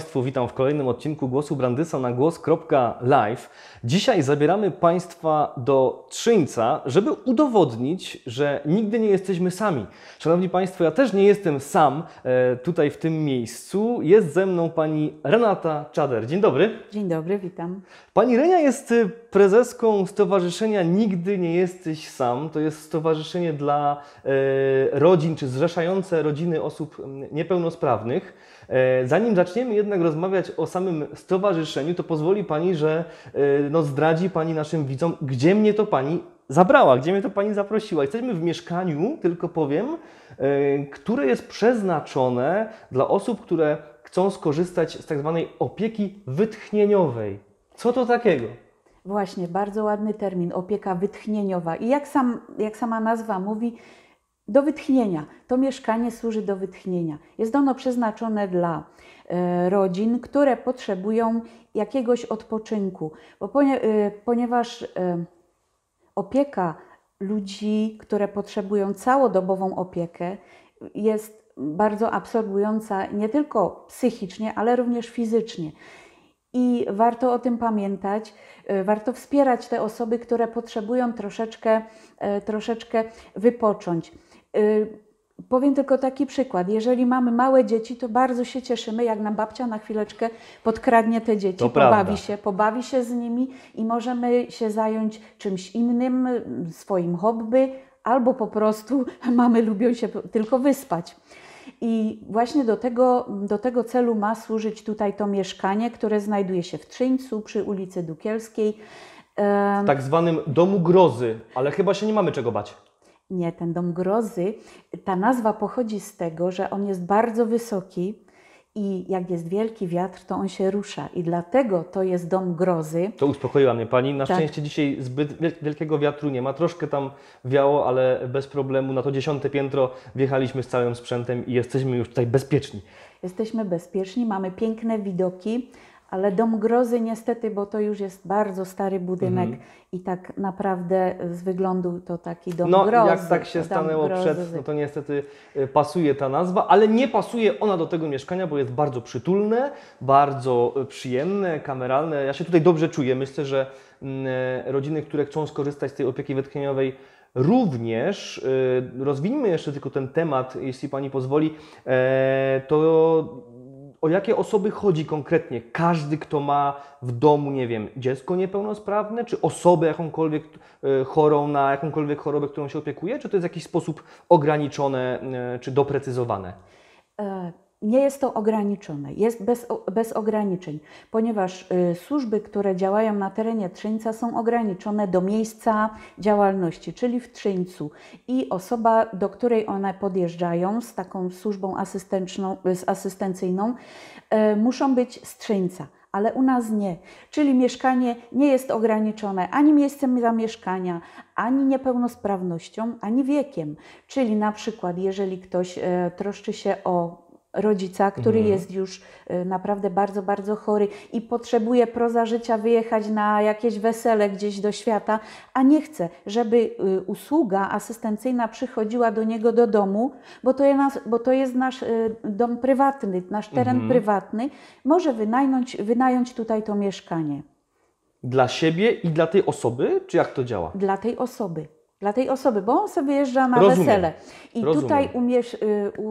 Państwu, witam w kolejnym odcinku Głosu Brandysa na głos.live. Dzisiaj zabieramy Państwa do Trzyńca, żeby udowodnić, że nigdy nie jesteśmy sami. Szanowni Państwo, ja też nie jestem sam e, tutaj w tym miejscu. Jest ze mną Pani Renata Czader. Dzień dobry. Dzień dobry, witam. Pani Renia jest e, prezeską Stowarzyszenia Nigdy Nie Jesteś Sam. To jest stowarzyszenie dla e, rodzin, czy zrzeszające rodziny osób niepełnosprawnych. Zanim zaczniemy jednak rozmawiać o samym stowarzyszeniu, to pozwoli Pani, że no, zdradzi Pani naszym widzom, gdzie mnie to Pani zabrała, gdzie mnie to Pani zaprosiła. Jesteśmy w mieszkaniu, tylko powiem, e, które jest przeznaczone dla osób, które chcą skorzystać z tak zwanej opieki wytchnieniowej. Co to takiego? Właśnie, bardzo ładny termin, opieka wytchnieniowa. I jak, sam, jak sama nazwa mówi, do wytchnienia. To mieszkanie służy do wytchnienia. Jest ono przeznaczone dla e, rodzin, które potrzebują jakiegoś odpoczynku, bo e, ponieważ e, opieka ludzi, które potrzebują całodobową opiekę, jest bardzo absorbująca nie tylko psychicznie, ale również fizycznie. I warto o tym pamiętać, warto wspierać te osoby, które potrzebują troszeczkę, troszeczkę wypocząć. Y, powiem tylko taki przykład. Jeżeli mamy małe dzieci, to bardzo się cieszymy, jak nam babcia na chwileczkę podkradnie te dzieci, pobawi się, pobawi się z nimi i możemy się zająć czymś innym, swoim hobby, albo po prostu mamy lubią się tylko wyspać. I właśnie do tego, do tego celu ma służyć tutaj to mieszkanie, które znajduje się w Trzyńcu przy ulicy Dukielskiej. W tak zwanym domu grozy, ale chyba się nie mamy czego bać nie, ten dom grozy, ta nazwa pochodzi z tego, że on jest bardzo wysoki i jak jest wielki wiatr, to on się rusza. I dlatego to jest dom grozy. To uspokoiła mnie Pani. Na tak. szczęście dzisiaj zbyt wielkiego wiatru nie ma. Troszkę tam wiało, ale bez problemu na to dziesiąte piętro wjechaliśmy z całym sprzętem i jesteśmy już tutaj bezpieczni. Jesteśmy bezpieczni, mamy piękne widoki ale Dom Grozy niestety, bo to już jest bardzo stary budynek mhm. i tak naprawdę z wyglądu to taki Dom no, Grozy. No jak tak się stanęło przed, no to niestety y, pasuje ta nazwa, ale nie pasuje ona do tego mieszkania, bo jest bardzo przytulne, bardzo y, przyjemne, kameralne. Ja się tutaj dobrze czuję. Myślę, że mm, e, rodziny, które chcą skorzystać z tej opieki wytchnieniowej, Również y, rozwiniemy jeszcze tylko ten temat, jeśli Pani pozwoli. E, to o jakie osoby chodzi konkretnie? Każdy, kto ma w domu, nie wiem, dziecko niepełnosprawne, czy osobę jakąkolwiek e, chorą na jakąkolwiek chorobę, którą się opiekuje, czy to jest w jakiś sposób ograniczone, e, czy doprecyzowane? E, nie jest to ograniczone, jest bez, bez ograniczeń, ponieważ y, służby, które działają na terenie Trzyńca są ograniczone do miejsca działalności, czyli w Trzyńcu i osoba, do której one podjeżdżają z taką służbą y, z asystencyjną, y, muszą być z Trzyńca ale u nas nie. Czyli mieszkanie nie jest ograniczone ani miejscem zamieszkania, ani niepełnosprawnością, ani wiekiem. Czyli na przykład, jeżeli ktoś y, troszczy się o rodzica, który mhm. jest już y, naprawdę bardzo, bardzo chory i potrzebuje proza życia wyjechać na jakieś wesele gdzieś do świata, a nie chce, żeby y, usługa asystencyjna przychodziła do niego do domu, bo to jest, nasz, bo to jest nasz y, dom prywatny, nasz teren mhm. prywatny, może wynająć, wynająć tutaj to mieszkanie. Dla siebie i dla tej osoby, czy jak to działa? Dla tej osoby dla tej osoby, bo on sobie jeżdża na Rozumiem. wesele. I Rozumiem. tutaj umiesz, y,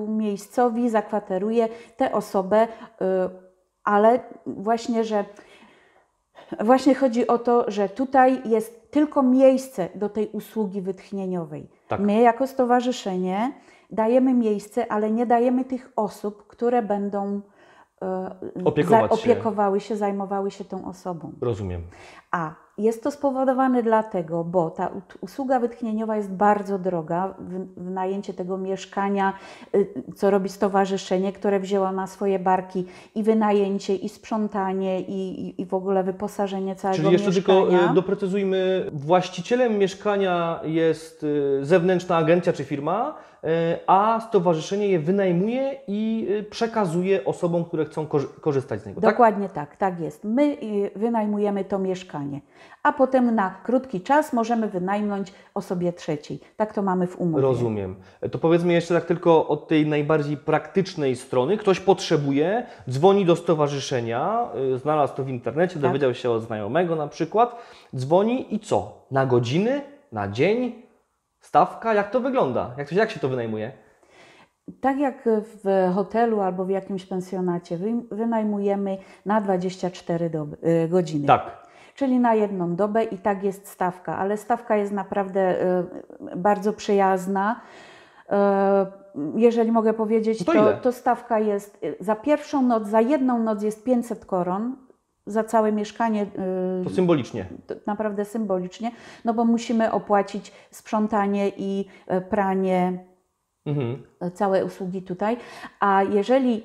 miejscowi zakwateruje tę osobę, y, ale właśnie, że właśnie chodzi o to, że tutaj jest tylko miejsce do tej usługi wytchnieniowej. Tak. My jako stowarzyszenie dajemy miejsce, ale nie dajemy tych osób, które będą y, opiekowały się. się, zajmowały się tą osobą. Rozumiem. A jest to spowodowane dlatego, bo ta usługa wytchnieniowa jest bardzo droga. Wynajęcie tego mieszkania, y, co robi stowarzyszenie, które wzięło na swoje barki i wynajęcie, i sprzątanie, i, i w ogóle wyposażenie całego mieszkania? Czyli jeszcze y, mieszkania. tylko doprecyzujmy, właścicielem mieszkania jest y, zewnętrzna agencja czy firma, E, a stowarzyszenie je wynajmuje i e, przekazuje osobom, które chcą korzystać z niego. Tak? Dokładnie tak, tak, tak jest. My e, wynajmujemy to mieszkanie, a potem na krótki czas możemy wynajmnąć osobie trzeciej. Tak to mamy w umowie. Rozumiem. To powiedzmy jeszcze tak tylko od tej najbardziej praktycznej strony. Ktoś potrzebuje, dzwoni do stowarzyszenia, znalazł to w internecie, tak. dowiedział się od znajomego na przykład, dzwoni i co? Na godziny? Na dzień? stawka? Jak to wygląda? Jak, to, jak się to wynajmuje? Tak jak w hotelu albo w jakimś pensjonacie, wynajmujemy na 24 doby, godziny. Tak. Czyli na jedną dobę i tak jest stawka, ale stawka jest naprawdę y, bardzo przyjazna y, jeżeli mogę powiedzieć, to, to, to, stawka jest y, za pierwszą noc, za jedną noc jest 500 koron, za całe mieszkanie. Y, to symbolicznie. Naprawdę symbolicznie, no bo musimy opłacić sprzątanie i e, pranie. Mhm. E, całe usługi tutaj. A jeżeli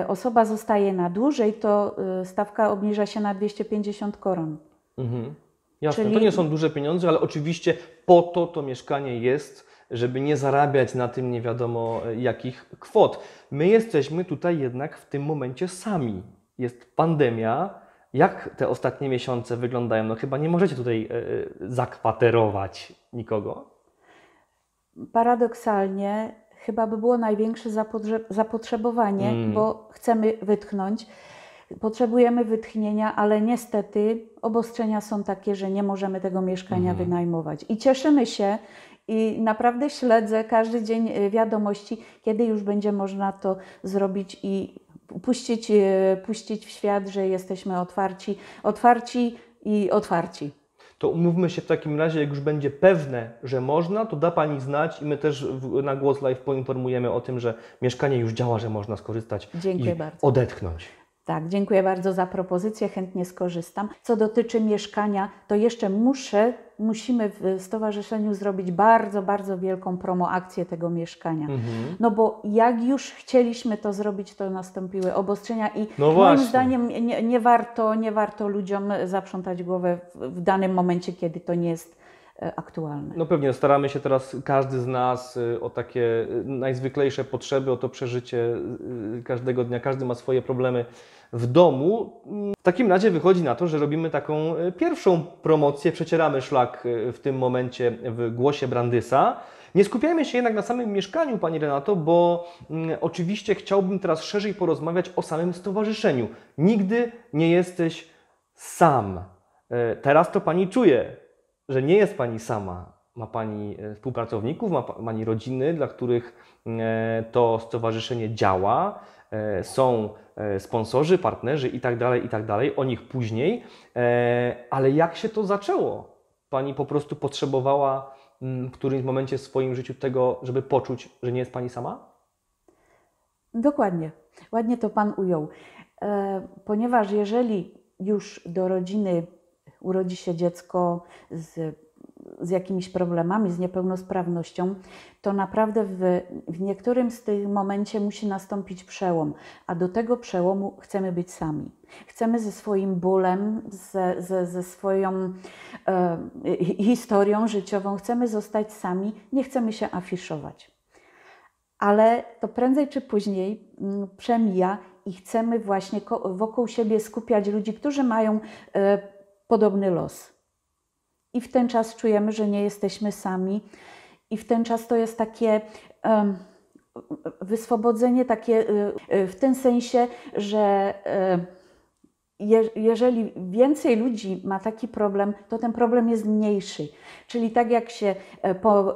e, osoba zostaje na dłużej, to stawka obniża się na 250 koron. Mhm. Jasne, Czyli... to nie są duże pieniądze, ale oczywiście po to to mieszkanie jest, żeby nie zarabiać na tym nie wiadomo jakich kwot. My jesteśmy tutaj jednak w tym momencie sami. Jest pandemia, jak te ostatnie miesiące wyglądają? No chyba nie możecie tutaj e, e, zakwaterować nikogo. Paradoksalnie chyba by było największe zapotrzebowanie, mm. bo chcemy wytchnąć. Potrzebujemy wytchnienia, ale niestety obostrzenia są takie, że nie możemy tego mieszkania mm. wynajmować. I cieszymy się i naprawdę śledzę każdy dzień e, wiadomości, kiedy już będzie można to zrobić i puścić, e, puścić w świat, że jesteśmy otwarci, otwarci i otwarci. To umówmy się w takim razie, jak już będzie pewne, że można, to da Pani znać i my też na Głos Live poinformujemy o tym, że mieszkanie już działa, że można skorzystać Dziękuję i bardzo. odetchnąć. Tak, dziękuję bardzo za propozycję, chętnie skorzystam. Co dotyczy mieszkania, to jeszcze muszę musimy w stowarzyszeniu zrobić bardzo, bardzo wielką promoakcję tego mieszkania. Mhm. No bo jak już chcieliśmy to zrobić, to nastąpiły obostrzenia i no moim właśnie. zdaniem nie, nie, warto, nie warto ludziom zaprzątać głowę w, w danym momencie, kiedy to nie jest E, aktualne. No pewnie, staramy się teraz każdy z nas y, o takie y, najzwyklejsze potrzeby, o to przeżycie y, każdego dnia. Każdy ma swoje problemy w domu. W takim razie wychodzi na to, że robimy taką pierwszą promocję, przecieramy szlak w tym momencie w głosie Brandysa. Nie skupiajmy się jednak na samym mieszkaniu, Pani Renato, bo mm, oczywiście chciałbym teraz szerzej porozmawiać o samym stowarzyszeniu. Nigdy nie jesteś sam. E, teraz to Pani czuje że nie jest Pani sama. Ma Pani e, współpracowników, ma Pani rodziny, dla których e, to stowarzyszenie działa, e, są sponsorzy, partnerzy itd., tak itd., tak o nich później, ale jak się to zaczęło? Pani po prostu potrzebowała mm, w którymś momencie w swoim życiu tego, żeby poczuć, że nie jest Pani sama? Dokładnie. Ładnie to Pan ujął. Ponieważ jeżeli już do rodziny urodzi się dziecko z, z jakimiś problemami, z niepełnosprawnością, to naprawdę w, w niektórym z tych momencie musi nastąpić przełom, a do tego przełomu chcemy być sami. Chcemy ze swoim bólem, ze, ze, ze swoją e, historią życiową, chcemy zostać sami, nie chcemy się afiszować. Ale to prędzej czy później mm, przemija i chcemy właśnie wokół siebie skupiać ludzi, którzy mają e, podobny los. I w ten czas czujemy, że nie jesteśmy sami, i w ten czas to jest takie um, wyswobodzenie, takie y, y, w tym sensie, że. Y, jeżeli więcej ludzi ma taki problem, to ten problem jest mniejszy. Czyli tak jak się e,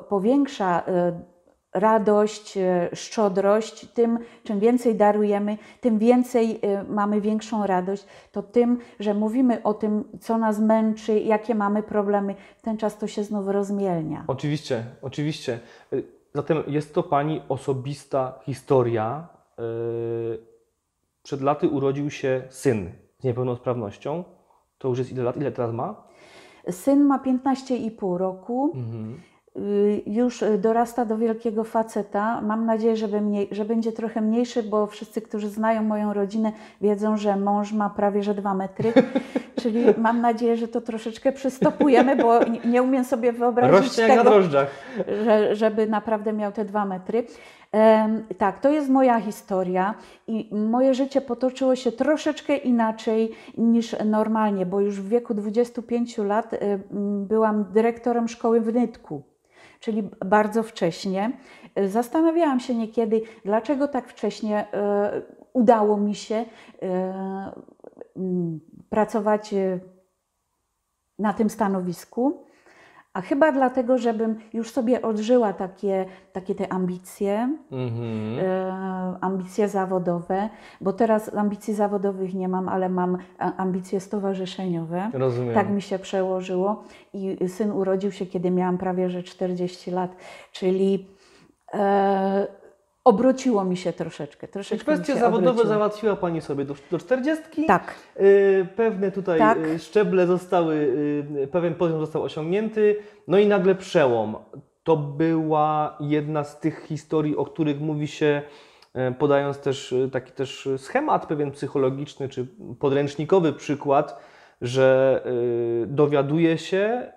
powiększa e, radość, e, szczodrość, tym czym więcej darujemy, tym więcej e, mamy większą radość, to tym, że mówimy o tym, co nas męczy, jakie mamy problemy, w ten czas to się znowu rozmielnia. Oczywiście, oczywiście. E, zatem jest to Pani osobista historia. Przed laty urodził się syn z niepełnosprawnością. To już jest ile lat? Ile teraz ma? Syn ma 15,5 roku. Mhm Y, już y, dorasta do wielkiego faceta. Mam nadzieję, że, mniej, że, będzie trochę mniejszy, bo wszyscy, którzy znają moją rodzinę, wiedzą, że mąż ma prawie że dwa metry. Czyli mam nadzieję, że to troszeczkę przystopujemy, bo nie umiem sobie wyobrazić Rośnie tego, na drożdżach. Że, żeby naprawdę miał te dwa metry. Um, tak, to jest moja historia i moje życie potoczyło się troszeczkę inaczej niż normalnie, bo już w wieku 25 lat y, byłam dyrektorem szkoły w Nytku czyli bardzo wcześnie. Y, zastanawiałam się niekiedy, dlaczego tak wcześnie y, udało mi się y, mm, pracować na tym stanowisku. A chyba dlatego, żebym już sobie odżyła takie, takie te ambicje, mhm. e, ambicje zawodowe, bo teraz ambicji zawodowych nie mam, ale mam e, ambicje stowarzyszeniowe. Rozumiem. Tak mi się przełożyło i syn urodził się, kiedy miałam prawie że 40 lat, czyli e, obróciło mi się troszeczkę. troszeczkę kwestie zawodowe obróciło. załatwiła Pani sobie do, do 40. Tak. Y, pewne tutaj tak. Y, szczeble zostały, y, pewien poziom został osiągnięty, no i nagle przełom. To była jedna z tych historii, o których mówi się, e, podając też taki też schemat pewien psychologiczny czy podręcznikowy przykład, że dowiaduje się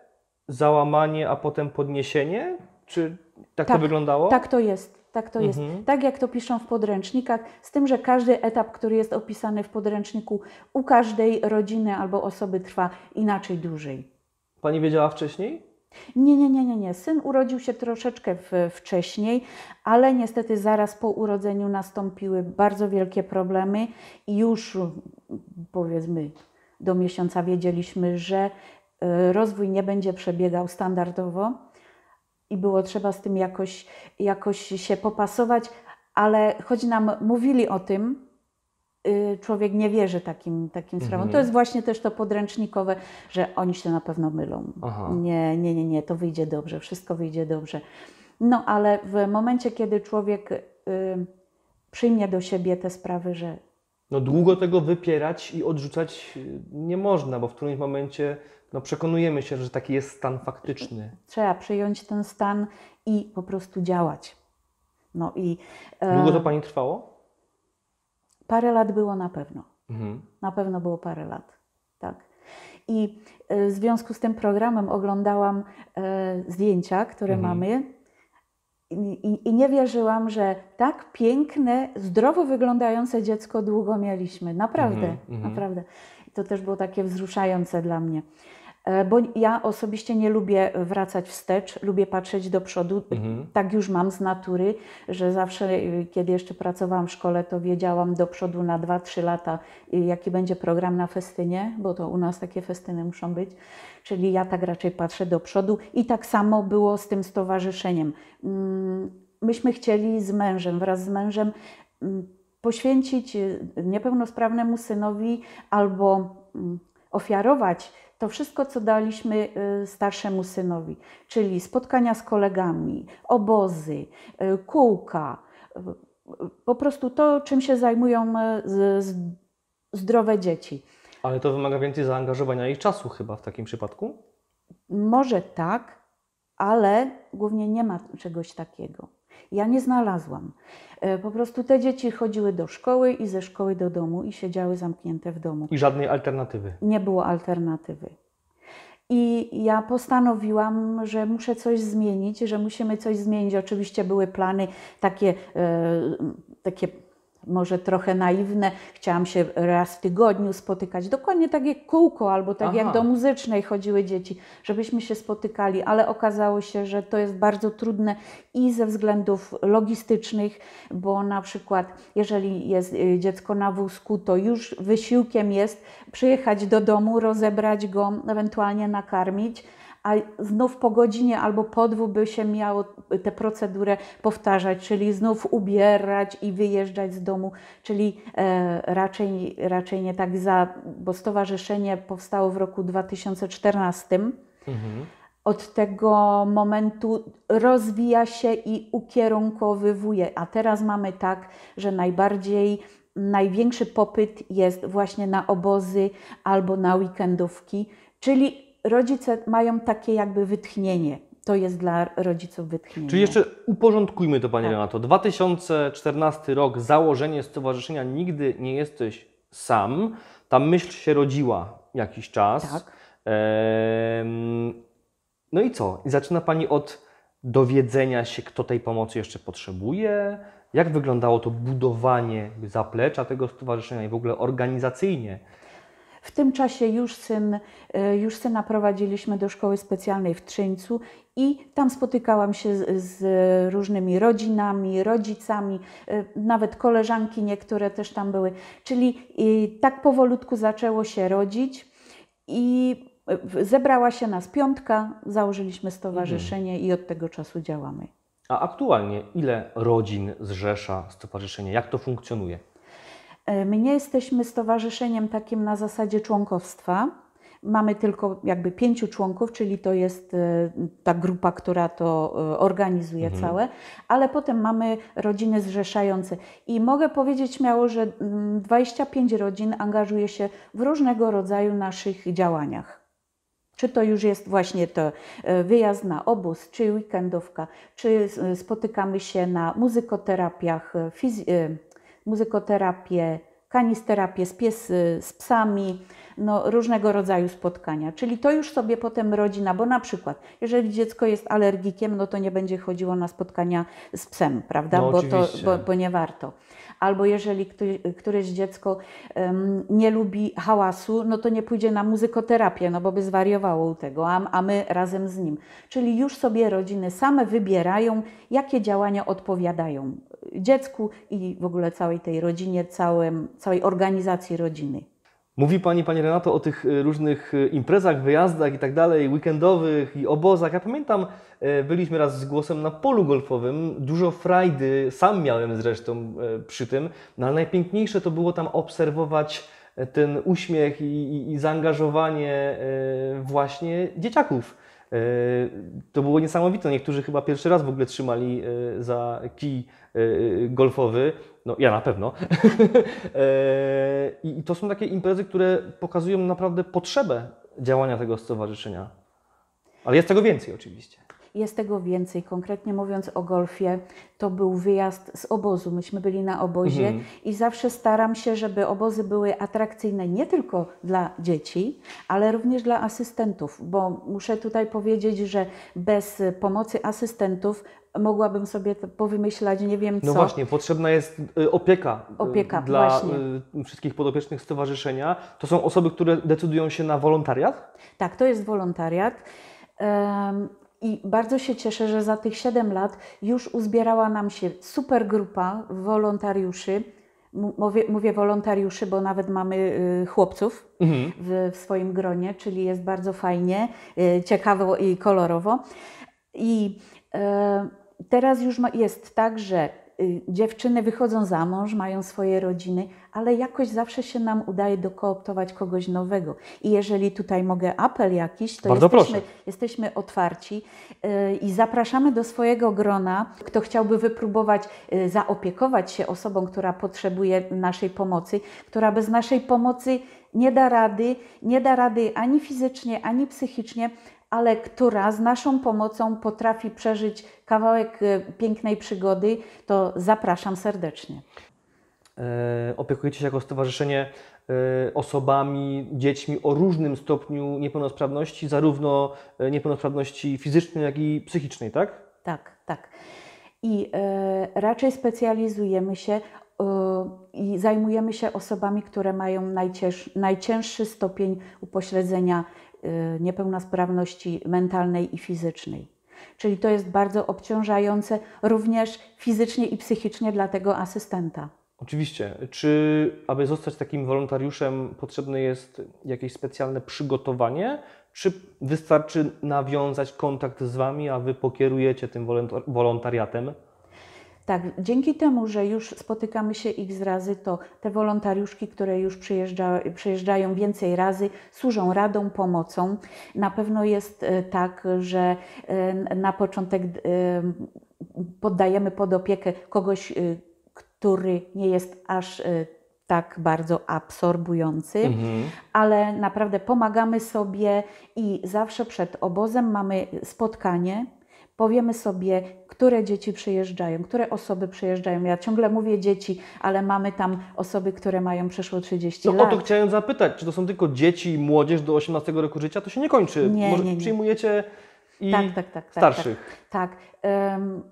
załamanie, a potem podniesienie? Czy tak, tak to wyglądało? Tak to jest. Tak to jest. Mhm. Tak jak to piszą w podręcznikach, z tym, że każdy etap, który jest opisany w podręczniku, u każdej rodziny albo osoby trwa inaczej dłużej. Pani wiedziała wcześniej? Nie, nie, nie, nie, nie. Syn urodził się troszeczkę w, wcześniej, ale niestety zaraz po urodzeniu nastąpiły bardzo wielkie problemy i już powiedzmy do miesiąca wiedzieliśmy, że y, rozwój nie będzie przebiegał standardowo i było trzeba z tym jakoś, jakoś się popasować, ale choć nam mówili o tym, y, człowiek nie wierzy takim, takim sprawom. Mhm. To jest właśnie też to podręcznikowe, że oni się na pewno mylą. Aha. Nie, nie, nie, nie, to wyjdzie dobrze, wszystko wyjdzie dobrze. No ale w momencie, kiedy człowiek y, przyjmie do siebie te sprawy, że. No długo tego wypierać i odrzucać y, nie można, bo w którymś momencie no przekonujemy się, że taki jest stan faktyczny. Trzeba przyjąć ten stan i po prostu działać. No i. E, Długo to pani trwało? Parę lat było na pewno. Mhm. Na pewno było parę lat. Tak. I e, w związku z tym programem oglądałam e, zdjęcia, które mhm. mamy i, I, nie wierzyłam, że tak piękne, zdrowo wyglądające dziecko długo mieliśmy. Naprawdę, mm -hmm. naprawdę. I to też było takie wzruszające dla mnie. E, bo ja osobiście nie lubię wracać wstecz, lubię patrzeć do przodu. Mhm. Tak już mam z natury, że zawsze, y, kiedy jeszcze pracowałam w szkole, to wiedziałam do przodu na 2-3 lata, y, jaki będzie program na festynie, bo to u nas takie festyny muszą być. Czyli ja tak raczej patrzę do przodu i tak samo było z tym stowarzyszeniem. Mm, myśmy chcieli z mężem, wraz z mężem, mm, poświęcić y, niepełnosprawnemu synowi albo mm, ofiarować to wszystko, co daliśmy y, starszemu synowi, czyli spotkania z kolegami, obozy, y, kółka, y, po prostu to, czym się zajmują zdrowe dzieci. Ale to wymaga więcej zaangażowania i czasu chyba w takim przypadku? Może tak, ale głównie nie ma czegoś takiego. Ja nie znalazłam. E, po prostu te dzieci chodziły do szkoły i ze szkoły do domu i siedziały zamknięte w domu. I żadnej alternatywy. Nie było alternatywy. I ja postanowiłam, że muszę coś zmienić, że musimy coś zmienić. Oczywiście były plany takie, e, takie może trochę naiwne, chciałam się raz w tygodniu spotykać, dokładnie tak jak kółko albo tak Aha. jak do muzycznej chodziły dzieci, żebyśmy się spotykali, ale okazało się, że to jest bardzo trudne i ze względów logistycznych, bo na przykład jeżeli jest y, dziecko na wózku, to już wysiłkiem jest przyjechać do domu, rozebrać go, ewentualnie nakarmić, a znów po godzinie albo po dwu by się miało tę procedurę powtarzać, czyli znów ubierać i wyjeżdżać z domu, czyli e, raczej, raczej nie tak za, bo stowarzyszenie powstało w roku 2014. Mhm. Od tego momentu rozwija się i ukierunkowywuje, a teraz mamy tak, że najbardziej największy popyt jest właśnie na obozy albo na weekendówki, czyli rodzice mają takie jakby wytchnienie. To jest dla rodziców wytchnienie. Czyli jeszcze uporządkujmy to, Pani tak. Renato. 2014 rok, założenie stowarzyszenia Nigdy nie jesteś sam. Ta myśl się rodziła jakiś czas. Tak. Ehm, no i co? I zaczyna Pani od dowiedzenia się, kto tej pomocy jeszcze potrzebuje, jak wyglądało to budowanie zaplecza tego stowarzyszenia i w ogóle organizacyjnie w tym czasie już, syn, e, już syna prowadziliśmy do szkoły specjalnej w Trzyńcu i tam spotykałam się z, z, różnymi rodzinami, rodzicami, e, nawet koleżanki niektóre też tam były. Czyli e, tak powolutku zaczęło się rodzić i zebrała się nas piątka, założyliśmy stowarzyszenie mhm. i od tego czasu działamy. A aktualnie ile rodzin zrzesza stowarzyszenie? Jak to funkcjonuje? E, my nie jesteśmy stowarzyszeniem takim na zasadzie członkostwa. Mamy tylko jakby pięciu członków, czyli to jest e, ta grupa, która to e, organizuje mhm. całe, ale potem mamy rodziny zrzeszające. I mogę powiedzieć śmiało, że 25 mm, rodzin angażuje się w różnego rodzaju naszych działaniach. Czy to już jest właśnie to wyjazd na obóz, czy weekendówka, czy spotykamy się na muzykoterapiach, fizy- muzykoterapię, kanisterapię z, pies, z psami, no, różnego rodzaju spotkania. Czyli to już sobie potem rodzina, bo na przykład, jeżeli dziecko jest alergikiem, no to nie będzie chodziło na spotkania z psem, prawda? No, bo, to, bo, bo nie warto albo jeżeli któreś dziecko nie lubi hałasu, no to nie pójdzie na muzykoterapię, no bo by zwariowało u tego, a, a my razem z nim. Czyli już sobie rodziny same wybierają, jakie działania odpowiadają dziecku i w ogóle całej tej rodzinie, całym, całej organizacji rodziny. Mówi Pani, panie Renato, o tych y, różnych y, imprezach, wyjazdach i tak dalej, weekendowych i obozach. Ja pamiętam, e, byliśmy raz z głosem na polu golfowym, dużo frajdy, sam miałem zresztą e, przy tym, no ale najpiękniejsze to było tam obserwować e, ten uśmiech i, i, i zaangażowanie właśnie dzieciaków E, to było niesamowite. Niektórzy chyba pierwszy raz w ogóle trzymali e, za kij e, golfowy. No, ja na pewno. I to są takie imprezy, które pokazują naprawdę potrzebę działania tego stowarzyszenia. Ale jest tego więcej oczywiście. Jest tego więcej. Konkretnie mówiąc o golfie, to był wyjazd z obozu. Myśmy byli na obozie mhm. i zawsze staram się, żeby obozy były atrakcyjne nie tylko dla dzieci, ale również dla asystentów, bo muszę tutaj powiedzieć, że bez pomocy asystentów mogłabym sobie powymyślać, nie wiem no co. No właśnie, potrzebna jest y, opieka, y, opieka dla właśnie. Y, wszystkich podopiecznych stowarzyszenia. To są osoby, które decydują się na wolontariat? Tak, to jest wolontariat. I bardzo się cieszę, że za tych 7 lat już uzbierała nam się super grupa wolontariuszy. Mówię, mówię wolontariuszy, bo nawet mamy y, chłopców mhm. w, w, swoim gronie, czyli jest bardzo fajnie, y, ciekawo i kolorowo. I e, teraz już ma, jest tak, że Y, dziewczyny wychodzą za mąż, mają swoje rodziny, ale jakoś zawsze się nam udaje dokooptować kogoś nowego. I jeżeli tutaj mogę apel jakiś, to jesteśmy, jesteśmy, otwarci y, i zapraszamy do swojego grona, kto chciałby wypróbować y, zaopiekować się osobą, która potrzebuje naszej pomocy, która bez naszej pomocy nie da rady, nie da rady ani fizycznie, ani psychicznie, ale która z naszą pomocą potrafi przeżyć kawałek y, pięknej przygody, to zapraszam serdecznie. E, opiekujecie się jako stowarzyszenie e, osobami, dziećmi o różnym stopniu niepełnosprawności, zarówno e, niepełnosprawności fizycznej, jak i psychicznej, tak? Tak, tak. I e, raczej specjalizujemy się i zajmujemy się osobami, które mają najcięższy stopień upośledzenia Y, niepełnosprawności mentalnej i fizycznej. Czyli to jest bardzo obciążające również fizycznie i psychicznie dla tego asystenta. Oczywiście. Czy aby zostać takim wolontariuszem potrzebne jest jakieś specjalne przygotowanie, czy wystarczy nawiązać kontakt z Wami, a Wy pokierujecie tym wolontariatem? Tak, dzięki temu, że już spotykamy się z razy, to te wolontariuszki, które już przyjeżdża, przyjeżdżają więcej razy, służą radą, pomocą. Na pewno jest e, tak, że e, na początek e, poddajemy pod opiekę kogoś, który nie jest aż tak bardzo absorbujący, mhm. ale naprawdę pomagamy sobie i zawsze przed obozem mamy spotkanie. Powiemy sobie, które dzieci przyjeżdżają, które osoby przyjeżdżają. Ja ciągle mówię dzieci, ale mamy tam osoby, które mają przeszło 30 no, lat. No o to chciałem zapytać, czy to są tylko dzieci i młodzież do 18 roku życia? To się nie kończy. Nie, Może nie, nie. przyjmujecie i tak, tak, tak, tak starszych. Tak, tak. Um,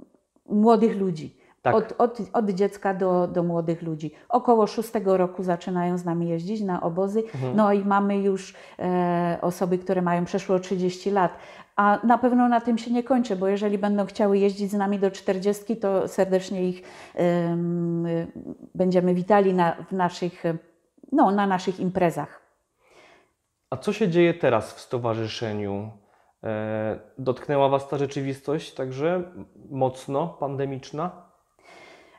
młodych ludzi. Tak. Od, od, od, dziecka do, do młodych ludzi. Około szóstego roku zaczynają z nami jeździć na obozy, mhm. no i mamy już e, osoby, które mają przeszło 30 lat, a na pewno na tym się nie kończy, bo jeżeli będą chciały jeździć z nami do 40, to serdecznie ich będziemy witali na, naszych, no, na naszych imprezach. A co się dzieje teraz w stowarzyszeniu? E, dotknęła Was ta rzeczywistość także mocno pandemiczna?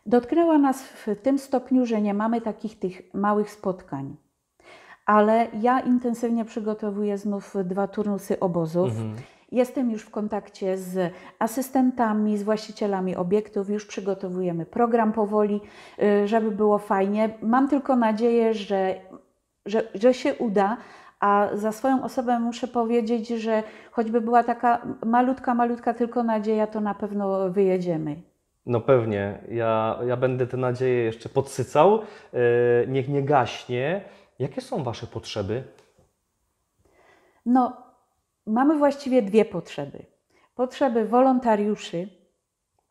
Dotknęła nas w tym stopniu, że nie mamy takich tych małych spotkań. Ale ja intensywnie przygotowuję znów dwa turnusy obozów. Mhm Jestem już w kontakcie z asystentami, z właścicielami obiektów, już przygotowujemy program powoli, y, żeby było fajnie. Mam tylko nadzieję, że, że, że się uda. A za swoją osobę muszę powiedzieć, że choćby była taka malutka, malutka tylko nadzieja, to na pewno wyjedziemy. No pewnie. Ja, ja będę te nadzieje jeszcze podsycał. Y, niech nie gaśnie. Jakie są Wasze potrzeby? No, mamy właściwie dwie potrzeby. Potrzeby wolontariuszy,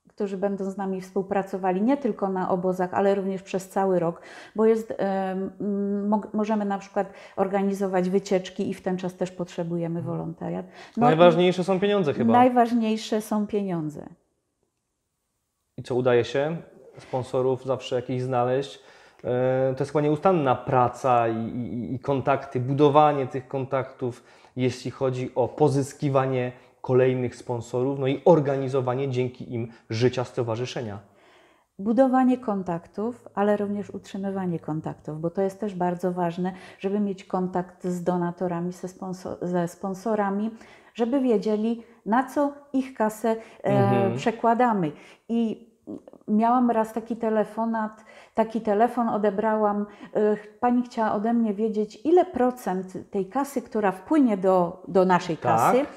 którzy będą z nami współpracowali nie tylko na obozach, ale również przez cały rok, bo jest, możemy na przykład organizować wycieczki i w ten czas też potrzebujemy mhm. wolontariat. No, najważniejsze są pieniądze chyba. Najważniejsze są pieniądze. I co udaje się? Sponsorów zawsze jakiś znaleźć. E, to jest chyba nieustanna praca i, i, i kontakty, budowanie tych kontaktów jeśli chodzi o pozyskiwanie kolejnych sponsorów, no i organizowanie dzięki im życia stowarzyszenia. Budowanie kontaktów, ale również utrzymywanie kontaktów, bo to jest też bardzo ważne, żeby mieć kontakt z donatorami, ze, sponsor ze sponsorami, żeby wiedzieli, na co ich kasę e, mhm. przekładamy. I miałam raz taki telefonat, taki telefon odebrałam. Pani chciała ode mnie wiedzieć, ile procent tej kasy, która wpłynie do, do naszej tak. kasy, tak.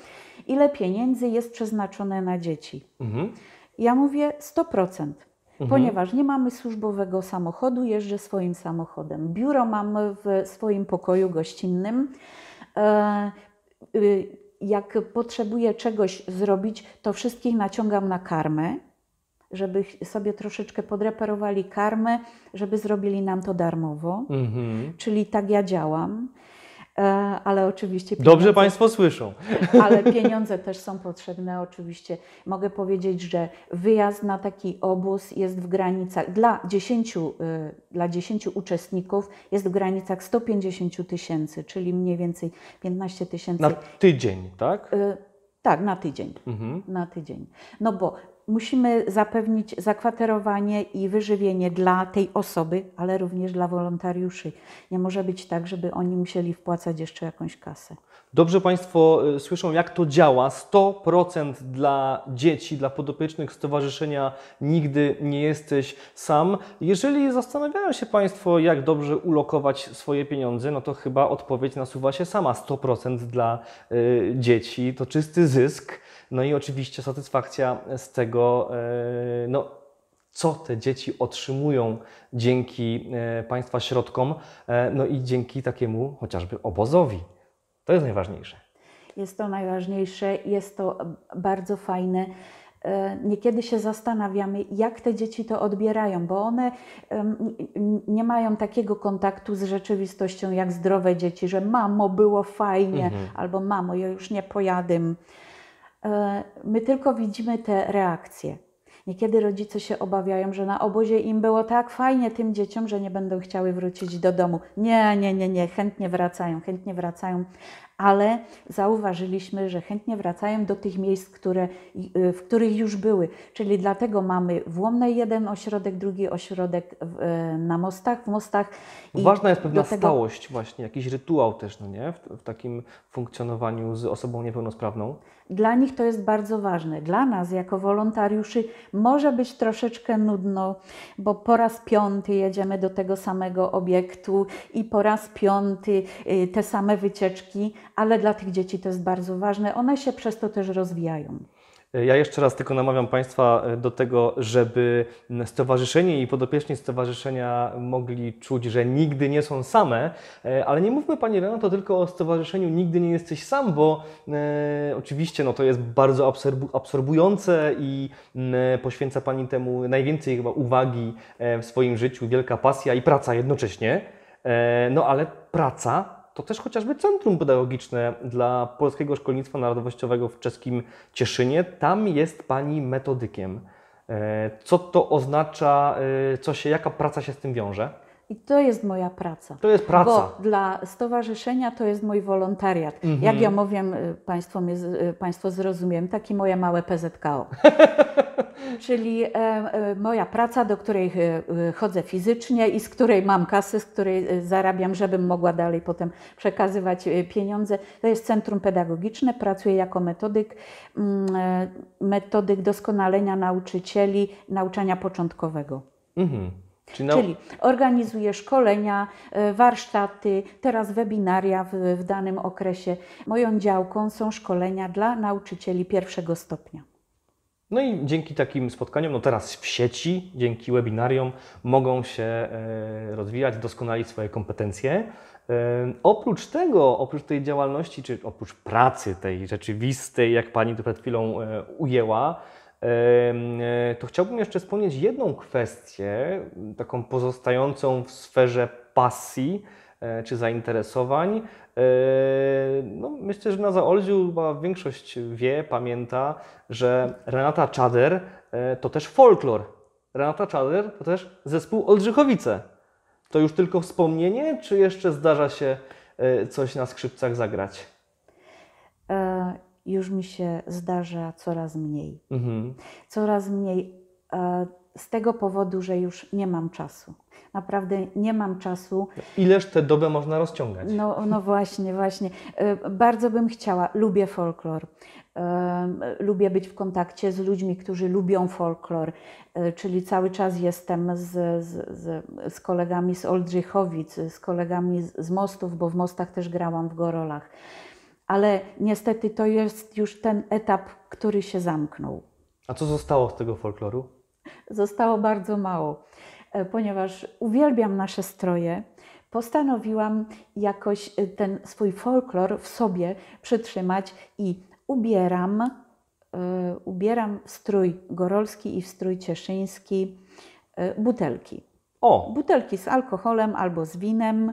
ile pieniędzy jest przeznaczone na dzieci. Mhm. Ja mówię 100%. Mhm. Ponieważ nie mamy służbowego samochodu, jeżdżę swoim samochodem. Biuro mam w swoim pokoju gościnnym. E, y, jak potrzebuję czegoś zrobić, to wszystkich naciągam na karmę żeby sobie troszeczkę podreperowali karmę, żeby zrobili nam to darmowo. Mhm. Czyli tak ja działam e, ale oczywiście. Pieniądze, Dobrze Państwo słyszą. Ale pieniądze też są potrzebne, oczywiście. Mogę powiedzieć, że wyjazd na taki obóz jest w granicach, dla 10, y, dla 10 uczestników jest w granicach 150 tysięcy, czyli mniej więcej 15 tysięcy. Na tydzień, tak? Y, tak, na tydzień. Mhm. Na tydzień. No bo musimy zapewnić zakwaterowanie i wyżywienie dla tej osoby, ale również dla wolontariuszy. Nie może być tak, żeby oni musieli wpłacać jeszcze jakąś kasę. Dobrze Państwo y, słyszą, jak to działa. 100% dla dzieci, dla podopiecznych Stowarzyszenia Nigdy Nie Jesteś Sam. Jeżeli zastanawiają się Państwo, jak dobrze ulokować swoje pieniądze, no to chyba odpowiedź nasuwa się sama. 100% dla y, dzieci to czysty zysk no i oczywiście satysfakcja z tego, e, no, co te dzieci otrzymują dzięki e, Państwa środkom, e, no i dzięki takiemu chociażby obozowi. To jest najważniejsze. Jest to najważniejsze, jest to bardzo fajne niekiedy się zastanawiamy, jak te dzieci to odbierają, bo one nie mają takiego kontaktu z rzeczywistością jak zdrowe dzieci, że mamo, było fajnie, mhm. albo mamo, ja już nie pojadę. E, my tylko widzimy te reakcje. Niekiedy rodzice się obawiają, że na obozie im było tak fajnie tym dzieciom, że nie będą chciały wrócić do domu. Nie, nie, nie, nie, chętnie wracają, chętnie wracają, ale zauważyliśmy, że chętnie wracają do tych miejsc, które, y, w których już były. Czyli dlatego mamy w Łomnej jeden ośrodek, drugi ośrodek w, y, na mostach, w mostach. Ważna jest pewna stałość właśnie, jakiś rytuał też, no nie? W, w takim funkcjonowaniu z osobą niepełnosprawną. Dla nich to jest bardzo ważne. Dla nas jako wolontariuszy może być troszeczkę nudno, bo po raz piąty jedziemy do tego samego obiektu i po raz piąty y, te same wycieczki, ale dla tych dzieci to jest bardzo ważne. One się przez to też rozwijają. E, ja jeszcze raz tylko namawiam Państwa e, do tego, żeby stowarzyszenie i podopieczni stowarzyszenia mogli czuć, że nigdy nie są same, e, ale nie mówmy Pani Renato tylko o stowarzyszeniu Nigdy nie jesteś sam, bo e, oczywiście no, to jest bardzo absorbujące i e, poświęca Pani temu najwięcej chyba uwagi w swoim życiu, wielka pasja i praca jednocześnie, e, no ale praca to też chociażby Centrum Pedagogiczne dla Polskiego Szkolnictwa Narodowościowego w czeskim Cieszynie. Tam jest Pani metodykiem. E, co to oznacza, e, co się, jaka praca się z tym wiąże? I to jest moja praca. To jest praca. Bo dla stowarzyszenia to jest mój wolontariat. Mhm. Jak ja mówię, państwo, mnie, państwo zrozumiem, taki moje małe PZKO. Czyli e, e, moja praca, do której e, e, chodzę fizycznie i z której mam kasę, z której e, zarabiam, żebym mogła dalej potem przekazywać pieniądze. To jest Centrum Pedagogiczne, pracuję jako metodyk, mm, metodyk doskonalenia nauczycieli, nauczania początkowego. Mhm. Czyli, Czyli organizuję szkolenia, e, warsztaty, teraz webinaria w, w danym okresie. Moją działką są szkolenia dla nauczycieli pierwszego stopnia. No i dzięki takim spotkaniom, no teraz w sieci, dzięki webinariom mogą się e, rozwijać, doskonalić swoje kompetencje. E, oprócz tego, oprócz tej działalności, czy oprócz pracy tej rzeczywistej, jak pani tu przed chwilą ujęła, E, to chciałbym jeszcze wspomnieć jedną kwestię, taką pozostającą w sferze pasji e, czy zainteresowań. E, no, myślę, że na Zaolziu chyba większość wie, pamięta, że Renata Czader to też folklor. Renata Czader to też zespół Olżychowice. To już tylko wspomnienie, czy jeszcze zdarza się coś na skrzypcach zagrać? już mi się zdarza coraz mniej. Mhm. Coraz mniej e, z tego powodu, że już nie mam czasu. Naprawdę nie mam czasu. Ileż tę dobę można rozciągać? No, no właśnie, właśnie. E, bardzo bym chciała. Lubię folklor. E, lubię być w kontakcie z ludźmi, którzy lubią folklor, czyli cały czas jestem z, z, z, z kolegami z Oldrzychowic, z kolegami z, z Mostów, bo w Mostach też grałam w Gorolach ale niestety to jest już ten etap, który się zamknął. A co zostało z tego folkloru? Zostało bardzo mało, e, ponieważ uwielbiam nasze stroje. Postanowiłam jakoś e, ten swój folklor w sobie przytrzymać i ubieram, e, ubieram w strój gorolski i w strój cieszyński butelki. O! Butelki z alkoholem albo z winem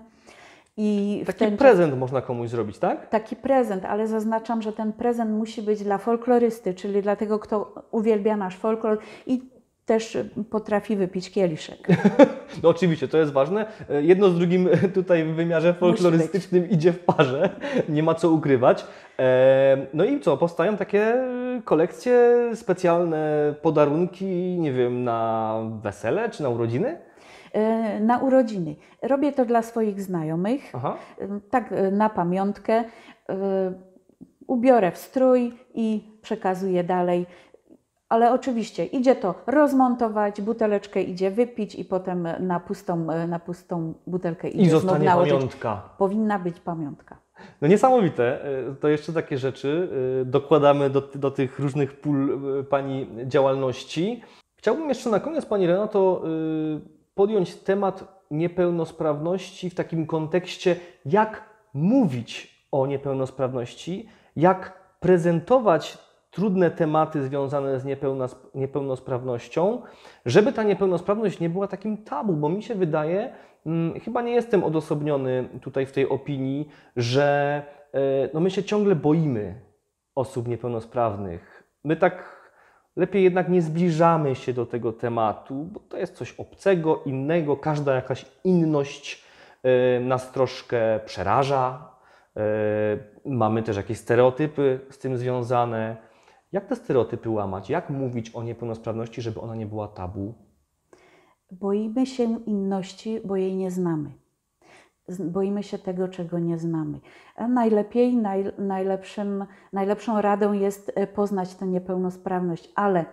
i taki prezent można komuś zrobić, tak? Taki prezent, ale zaznaczam, że ten prezent musi być dla folklorysty, czyli dla tego, kto uwielbia nasz folklor i też potrafi wypić kieliszek. No oczywiście, to jest ważne. Jedno z drugim tutaj w wymiarze folklorystycznym idzie w parze, nie ma co ukrywać. E, no i co, powstają takie kolekcje, specjalne podarunki, nie wiem, na wesele czy na urodziny? Y, na urodziny. Robię to dla swoich znajomych, Aha. Y, tak y, na pamiątkę. Ubiorę w strój i przekazuję dalej. Ale oczywiście idzie to rozmontować, buteleczkę idzie wypić i potem na pustą, na pustą butelkę idzie I zostanie nałożyć. pamiątka. Powinna być pamiątka. No niesamowite, to jeszcze takie rzeczy dokładamy do, do tych różnych pól Pani działalności. Chciałbym jeszcze na koniec Pani Renato podjąć temat niepełnosprawności w takim kontekście, jak mówić o niepełnosprawności, jak prezentować trudne tematy związane z niepełnosprawnością, żeby ta niepełnosprawność nie była takim tabu, bo mi się wydaje, mm, chyba nie jestem odosobniony tutaj w tej opinii, że e, no my się ciągle boimy osób niepełnosprawnych. My tak Lepiej jednak nie zbliżamy się do tego tematu, bo to jest coś obcego, innego, każda jakaś inność e, nas troszkę przeraża. E, mamy też jakieś stereotypy z tym związane. Jak te stereotypy łamać? Jak mówić o niepełnosprawności, żeby ona nie była tabu? Boimy się inności, bo jej nie znamy boimy się tego, czego nie znamy. E, najlepiej, naj, najlepszym, najlepszą radą jest e, poznać tę niepełnosprawność, ale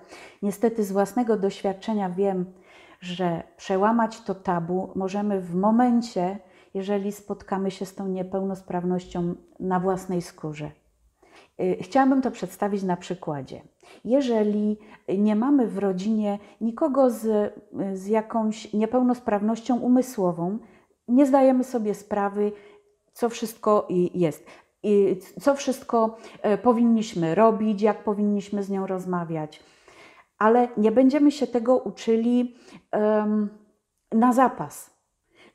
niestety z własnego doświadczenia wiem, że przełamać to tabu możemy w momencie, jeżeli spotkamy się z tą niepełnosprawnością na własnej skórze. E, chciałabym to przedstawić na przykładzie. Jeżeli nie mamy w rodzinie nikogo z, z jakąś niepełnosprawnością umysłową, nie zdajemy sobie sprawy, co wszystko jest. I co wszystko e, powinniśmy robić, jak powinniśmy z nią rozmawiać. Ale nie będziemy się tego uczyli um, na zapas.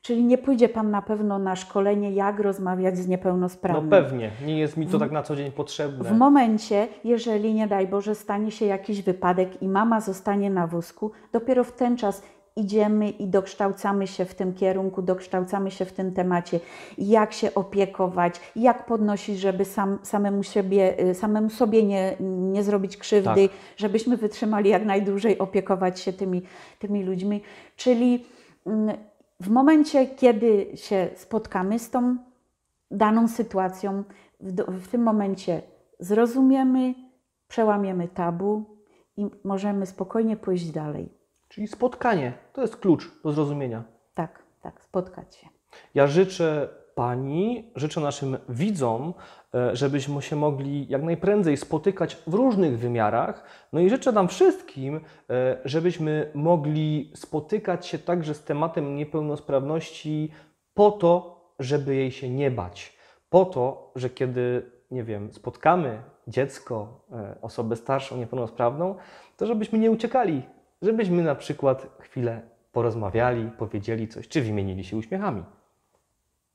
Czyli nie pójdzie Pan na pewno na szkolenie, jak rozmawiać z no niepełnosprawnym. No pewnie, nie jest mi to tak na co dzień potrzebne. W momencie, jeżeli nie daj Boże, stanie się jakiś wypadek i mama zostanie na wózku, dopiero w ten czas idziemy i dokształcamy się w tym kierunku, dokształcamy się w tym temacie, jak się opiekować, jak podnosić, żeby sam, samemu, siebie, y, samemu sobie nie, nie zrobić krzywdy, tak. żebyśmy wytrzymali jak najdłużej opiekować się tymi, tymi ludźmi. Czyli mm, w momencie, kiedy się spotkamy z tą daną sytuacją, w, w tym momencie zrozumiemy, przełamiemy tabu i możemy spokojnie pójść dalej. Czyli spotkanie to jest klucz do zrozumienia. Tak, tak, spotkać się. Ja życzę Pani, życzę naszym widzom, e, żebyśmy się mogli jak najprędzej spotykać w różnych wymiarach. No i życzę nam wszystkim, e, żebyśmy mogli spotykać się także z tematem niepełnosprawności po to, żeby jej się nie bać. Po to, że kiedy, nie wiem, spotkamy dziecko, e, osobę starszą, niepełnosprawną, to żebyśmy nie uciekali żebyśmy na przykład chwilę porozmawiali, powiedzieli coś, czy wymienili się uśmiechami.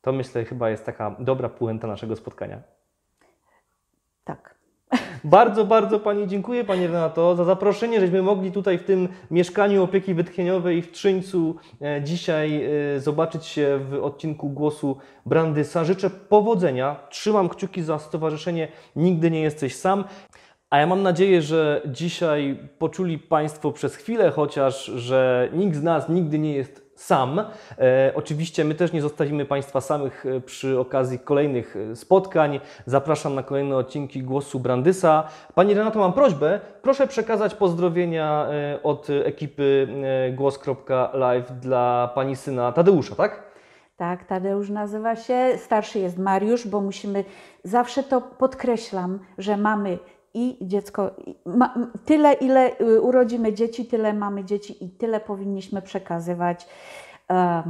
To myślę chyba jest taka dobra puenta naszego spotkania. Tak. Bardzo, bardzo Pani dziękuję, Pani Renato, za zaproszenie, żeśmy mogli tutaj w tym mieszkaniu opieki wytchnieniowej w Trzyńcu e, dzisiaj e, zobaczyć się w odcinku głosu Brandysa. Życzę powodzenia, trzymam kciuki za Stowarzyszenie Nigdy Nie Jesteś Sam. A ja mam nadzieję, że dzisiaj poczuli Państwo przez chwilę chociaż, że nikt z nas nigdy nie jest sam. E, oczywiście my też nie zostawimy Państwa samych e, przy okazji kolejnych e, spotkań. Zapraszam na kolejne odcinki Głosu Brandysa. Pani Renato, mam prośbę. Proszę przekazać pozdrowienia e, od ekipy głos.live dla Pani syna Tadeusza, tak? Tak, Tadeusz nazywa się. Starszy jest Mariusz, bo musimy, zawsze to podkreślam, że mamy i dziecko, ma, tyle ile y, urodzimy dzieci, tyle mamy dzieci i tyle powinniśmy przekazywać e,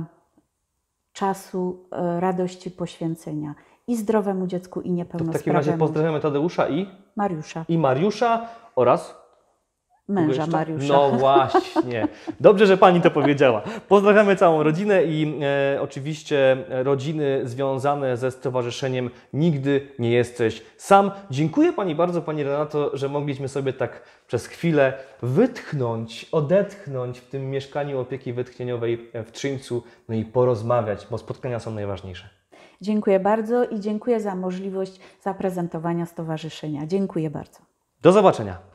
czasu, e, radości, poświęcenia i zdrowemu dziecku i niepełnosprawnemu. To w takim razie pozdrawiamy Tadeusza i Mariusza. I Mariusza oraz męża Mariusza. No właśnie. Dobrze, że pani to powiedziała. Pozdrawiamy całą rodzinę i e, oczywiście rodziny związane ze stowarzyszeniem Nigdy nie jesteś sam. Dziękuję pani bardzo, pani Renato, że mogliśmy sobie tak przez chwilę wytchnąć, odetchnąć w tym mieszkaniu opieki wytchnieniowej w Trzyńcu, no i porozmawiać, bo spotkania są najważniejsze. Dziękuję bardzo i dziękuję za możliwość zaprezentowania stowarzyszenia. Dziękuję bardzo. Do zobaczenia.